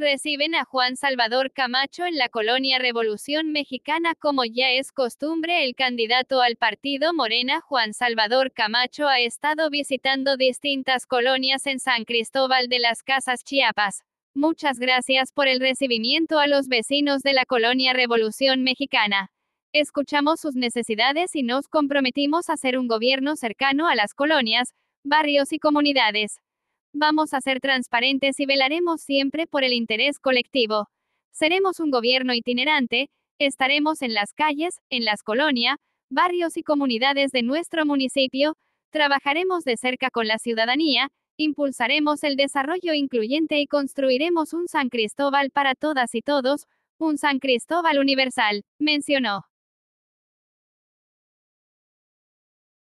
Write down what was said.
reciben a Juan Salvador Camacho en la colonia Revolución Mexicana como ya es costumbre el candidato al partido Morena Juan Salvador Camacho ha estado visitando distintas colonias en San Cristóbal de las Casas Chiapas. Muchas gracias por el recibimiento a los vecinos de la colonia Revolución Mexicana. Escuchamos sus necesidades y nos comprometimos a ser un gobierno cercano a las colonias, barrios y comunidades. Vamos a ser transparentes y velaremos siempre por el interés colectivo. Seremos un gobierno itinerante, estaremos en las calles, en las colonias, barrios y comunidades de nuestro municipio, trabajaremos de cerca con la ciudadanía, impulsaremos el desarrollo incluyente y construiremos un San Cristóbal para todas y todos, un San Cristóbal universal, mencionó.